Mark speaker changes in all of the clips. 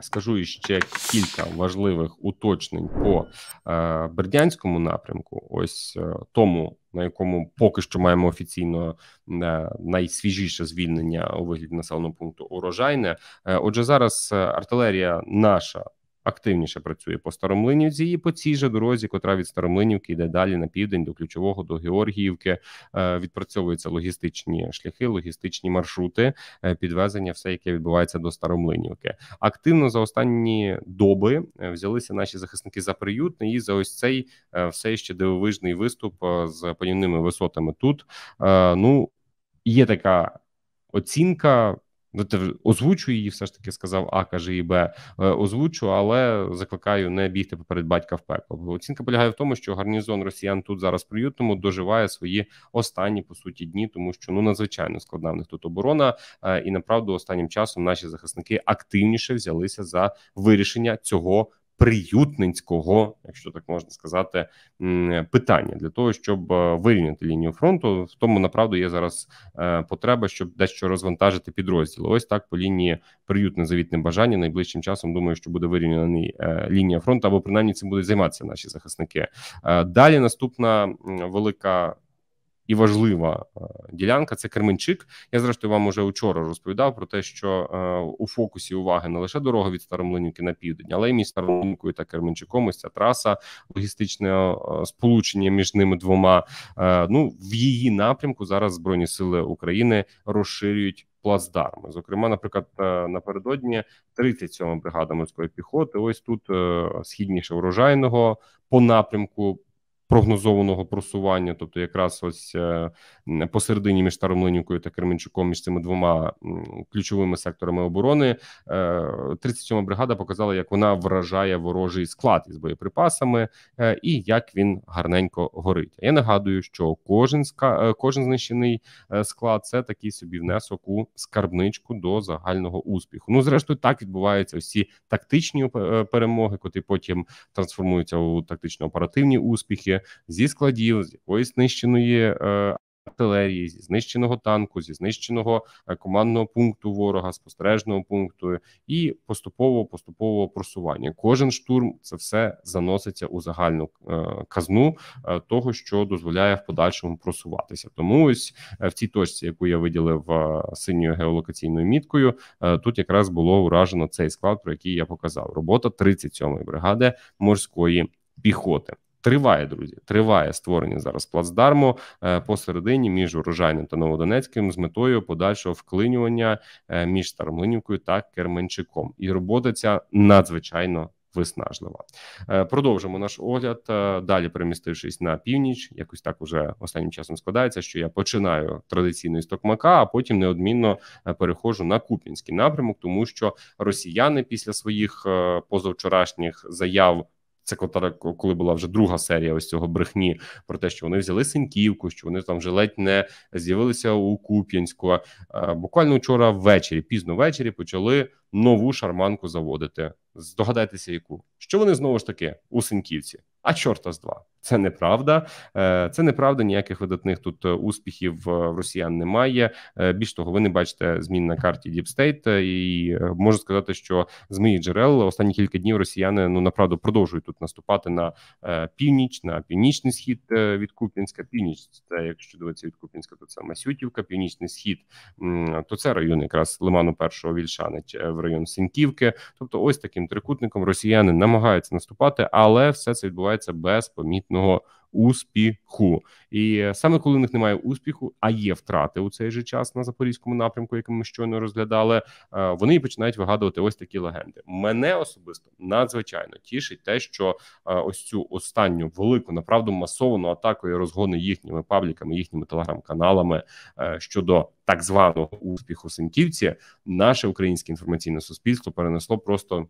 Speaker 1: Скажу ще кілька важливих уточнень по е, бердянському напрямку. Ось е, тому, на якому поки що маємо офіційно е, найсвіжіше звільнення у вигляді населеного пункту урожайне. Е, отже, зараз е, артилерія наша активніше працює по Старомлинівці і по цій же дорозі, котра від Старомлинівки йде далі на південь до ключового до Георгіївки. Е, відпрацьовуються логістичні шляхи, логістичні маршрути, е, підвезення, все, яке відбувається до Старомлинівки. Активно за останні доби е, взялися наші захисники за приютний і за ось цей все ще дивовижний виступ з панівними висотами. Тут ну є така оцінка. Ну, озвучу її, все ж таки сказав А, каже і Б. Е, озвучу, але закликаю не бігти поперед батька в пекло. Оцінка полягає в тому, що гарнізон росіян тут зараз приютному доживає свої останні по суті дні, тому що ну надзвичайно складна в них тут оборона, е, і направду останнім часом наші захисники активніше взялися за вирішення цього приютницького, якщо так можна сказати, питання для того, щоб е, вирівняти лінію фронту. В тому направду є зараз е, потреба, щоб дещо розвантажити підрозділи. Ось так по лінії приютне завітне бажання. Найближчим часом думаю, що буде вирівняна е, лінія фронту, або принаймні цим будуть займатися наші захисники. Далі наступна велика і важлива е, ділянка це Керменчик. Я зрештою вам уже вчора розповідав про те, що е, у фокусі уваги не лише дорога від Старомлинівки на південь, але й між Старомлинівкою та Керменчиком. Ось ця траса логістичне е, сполучення між ними двома. Ну в її напрямку зараз збройні сили України розширюють плацдарми. Зокрема, наприклад, напередодні 37 бригада морської піхоти. Ось тут східніше урожайного по напрямку прогнозованого просування, тобто якраз ось е, посередині між Старом Линюкою та Кременчуком, між цими двома ключовими секторами оборони, 37-ма е, бригада показала, як вона вражає ворожий склад із боєприпасами е, і як він гарненько горить. Я нагадую, що кожен кожен знищений склад це такий собі внесок у скарбничку до загального успіху. Ну зрештою, так відбуваються всі тактичні перемоги, котрі потім трансформуються у тактично-оперативні успіхи зі складів, з якоїсь знищеної е, артилерії, зі знищеного танку, зі знищеного е, командного пункту ворога, спостережного пункту і поступово поступово просування. Кожен штурм це все заноситься у загальну е, казну того, що дозволяє в подальшому просуватися. Тому ось в цій точці, яку я виділив синьою геолокаційною міткою, тут якраз було уражено цей склад, про який я показав. Робота 37-ї бригади морської піхоти. Триває, друзі, триває створення зараз плацдарму е, посередині між урожайним та новодонецьким з метою подальшого вклинювання е, між Старомлинівкою та Керменчиком. І робота ця надзвичайно виснажлива. Е, продовжимо наш огляд. Далі перемістившись на північ, якось так уже останнім часом складається, що я починаю традиційно із Токмака, а потім неодмінно перехожу на Купінський напрямок, тому що росіяни після своїх позавчорашніх заяв. Це коли була вже друга серія ось цього брехні про те, що вони взяли Синьківку, що вони там вже ледь не з'явилися у Куп'янську. Буквально вчора ввечері, пізно ввечері почали нову шарманку заводити. Здогадайтеся, яку що вони знову ж таки у Синківці? А чорта з два це неправда. Е, це неправда. Ніяких видатних тут е, успіхів е, росіян немає. Більш того, ви не бачите змін на карті Діпстейт, і можу сказати, що з моїх джерел останні кілька днів росіяни ну направду продовжують тут наступати на північ, на північний схід від Куп'янська. Північ це якщо дивитися від Куп'янська, то це Масютівка, північний схід то це район якраз Лиману Першого Вільшани в район Сінківки, Тобто, ось таким трикутником росіяни намагаються наступати, але все це відбувається без помітного успіху. І саме коли в них немає успіху, а є втрати у цей же час на запорізькому напрямку, який ми щойно розглядали, е, вони і починають вигадувати ось такі легенди. Мене особисто надзвичайно тішить те, що е, ось цю останню велику направду масовану атаку і розгони їхніми пабліками, їхніми телеграм-каналами е, щодо так званого успіху Синьківці, наше українське інформаційне суспільство перенесло просто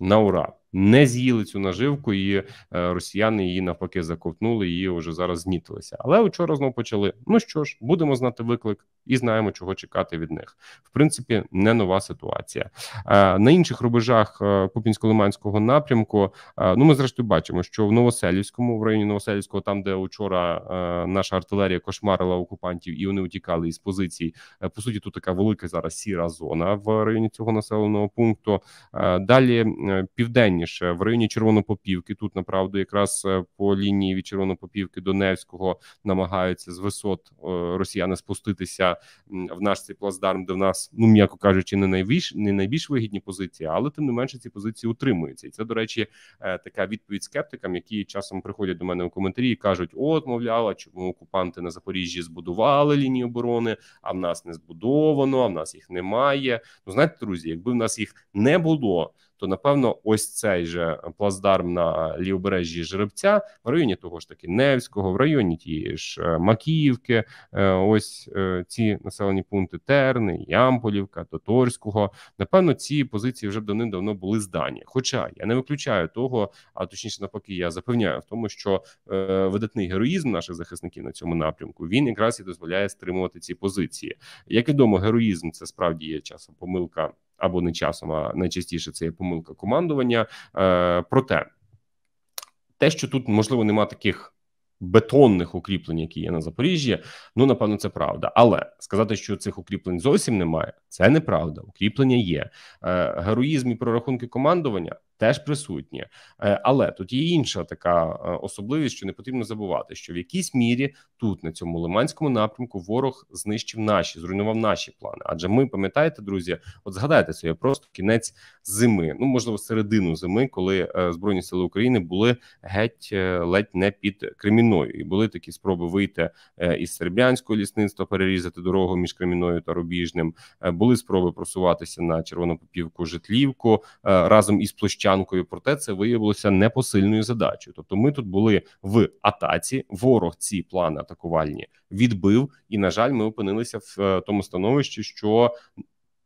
Speaker 1: на ура не з'їли цю наживку, і е, росіяни її навпаки заковтнули і вже зараз знітилися. Але вчора знов почали. Ну що ж, будемо знати виклик і знаємо, чого чекати від них. В принципі, не нова ситуація е, на інших рубежах е, Купінсько-Лиманського напрямку. Ну, ми зрештою бачимо, що в Новоселівському в районі Новоселівського, там де вчора наша артилерія кошмарила окупантів, і вони утікали із позицій. По суті, тут така велика зараз сіра зона в районі цього населеного пункту. Далі південні північніше, в районі Червонопопівки. Тут направду якраз е, по лінії від Червонопопівки до Невського намагаються з висот е, росіяни спуститися в наш цей плацдарм, де в нас, ну м'яко кажучи, не найбільш не найбільш вигідні позиції, але тим не менше ці позиції утримуються, і це до речі, е, така відповідь скептикам, які часом приходять до мене у коментарі і кажуть: от мовляла, чому окупанти на Запоріжжі збудували лінію оборони, а в нас не збудовано, а в нас їх немає. Ну знаєте, друзі, якби в нас їх не було то напевно ось цей же плацдарм на лівобережжі жеребця в районі того ж таки Невського, в районі тієї ж е, Макіївки, е, ось е, ці населені пункти Терни, Ямполівка, Тоторського. Напевно, ці позиції вже давним давно були здані. Хоча я не виключаю того, а точніше, навпаки, я запевняю в тому, що видатний героїзм наших захисників на цьому напрямку він якраз і дозволяє стримувати ці позиції. Як відомо, героїзм це справді є часом помилка або не часом, а найчастіше це є помилка командування. Е, проте те, що тут можливо нема таких. Бетонних укріплень, які є на Запоріжжі, ну напевно, це правда. Але сказати, що цих укріплень зовсім немає, це неправда. Укріплення є. Е, героїзм і прорахунки командування теж присутні, е, але тут є інша така е, особливість, що не потрібно забувати, що в якійсь мірі тут на цьому лиманському напрямку ворог знищив наші, зруйнував наші плани. Адже ми пам'ятаєте, друзі, от згадайте це просто кінець зими. Ну можливо, середину зими, коли е, збройні сили України були геть ледь не під Креміною, і були такі спроби вийти із сербянського лісництва, перерізати дорогу між Креміною та Рубіжним. Були спроби просуватися на червонопопівку житлівку разом із площадкою нефтянкою. Проте це виявилося непосильною задачею. Тобто, ми тут були в атаці. Ворог ці плани атакувальні відбив, і на жаль, ми опинилися в е, тому становищі, що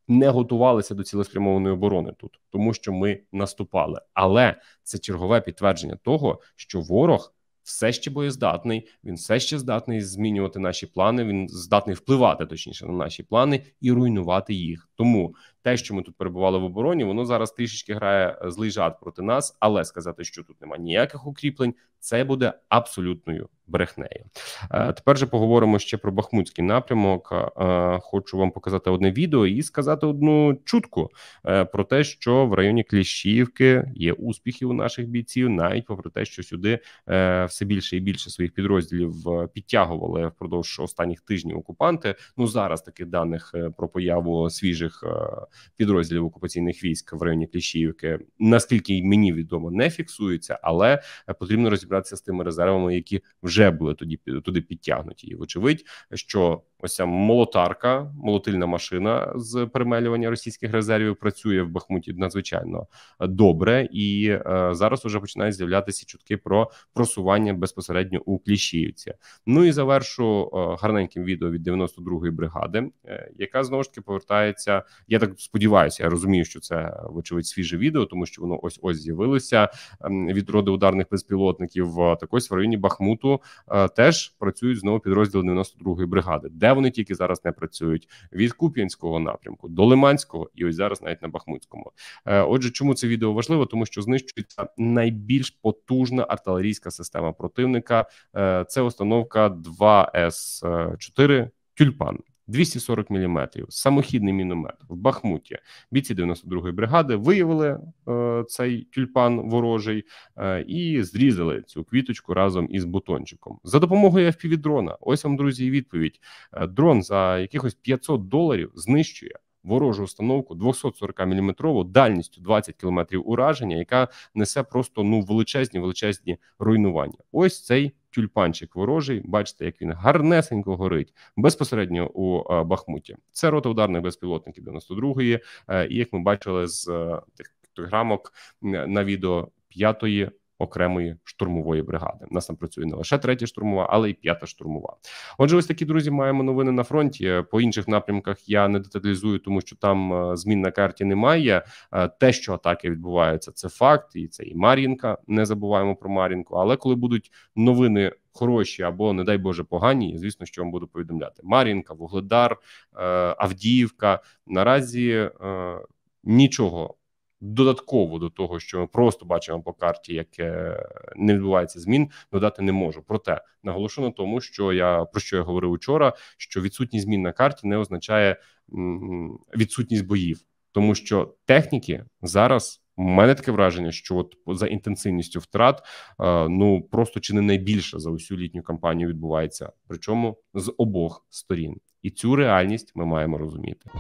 Speaker 1: не готувалися до цілеспрямованої оборони тут, тому що ми наступали. Але це чергове підтвердження того, що ворог. Все ще боєздатний, він все ще здатний змінювати наші плани. Він здатний впливати точніше на наші плани і руйнувати їх. Тому те, що ми тут перебували в обороні, воно зараз трішечки грає е, злий жарт проти нас, але сказати, що тут немає ніяких укріплень, це буде абсолютною брехнею. Е, тепер же поговоримо ще про Бахмутський напрямок. Е, хочу вам показати одне відео і сказати одну чутку про те, що в районі Кліщівки є успіхи у наших бійців, навіть попри те, що сюди все більше і більше своїх підрозділів підтягували впродовж останніх тижнів окупанти. Ну зараз таких даних про появу свіжих підрозділів окупаційних військ в районі Кліщівки, наскільки мені відомо, не фіксується, але потрібно розібратися з тими резервами, які вже були тоді туди підтягнуті. І вочевидь, що Ось молотарка, молотильна машина з перемелювання російських резервів працює в Бахмуті надзвичайно добре, і е, зараз вже починають з'являтися чутки про просування безпосередньо у Кліщівці. Ну і завершу е, гарненьким відео від 92-ї бригади, е, яка знову ж таки повертається. Я так сподіваюся, я розумію, що це вочевидь свіже відео, тому що воно ось ось з'явилося ем, від роди ударних безпілотників. Е, так ось в районі Бахмуту е, теж працюють знову підрозділи 92-ї бригади. Де де вони тільки зараз не працюють від Куп'янського напрямку до Лиманського, і ось зараз навіть на Бахмутському. Е, отже, чому це відео важливо? Тому що знищується найбільш потужна артилерійська система противника. Е, це установка 2С4 е, Тюльпан. 240 мм, самохідний міномет в Бахмуті. Бійці 92-ї бригади виявили е, цей тюльпан ворожий е, і зрізали цю квіточку разом із бутончиком за допомогою FPV-дрона. Ось вам друзі, і відповідь: е, дрон за якихось 500 доларів знищує. Ворожу установку 240 мм дальністю 20 км ураження, яка несе просто ну величезні величезні руйнування. Ось цей тюльпанчик ворожий. Бачите, як він гарнесенько горить безпосередньо у е, Бахмуті. Це рота ударних безпілотників 92-ї, е, і як ми бачили з е, тих грамок на відео п'ятої окремої штурмової бригади. У Нас там працює не лише третя штурмова, але й п'ята штурмова. Отже, ось такі друзі маємо новини на фронті. По інших напрямках я не деталізую, тому що там е, змін на карті немає. Е, те, що атаки відбуваються, це факт, і це і Мар'їнка. Не забуваємо про Мар'їнку. Але коли будуть новини. Хороші або, не дай Боже, погані, звісно, що вам буду повідомляти. Мар'їнка, Вугледар, е, Авдіївка. Наразі е, нічого додатково до того, що ми просто бачимо по карті, як е, не відбувається змін, додати не можу. Проте наголошу на тому, що я про що я говорив учора: що відсутність змін на карті не означає відсутність боїв, тому що техніки зараз. У мене таке враження, що от за інтенсивністю втрат е, ну просто чи не найбільше за усю літню кампанію відбувається, причому з обох сторін, і цю реальність ми маємо розуміти.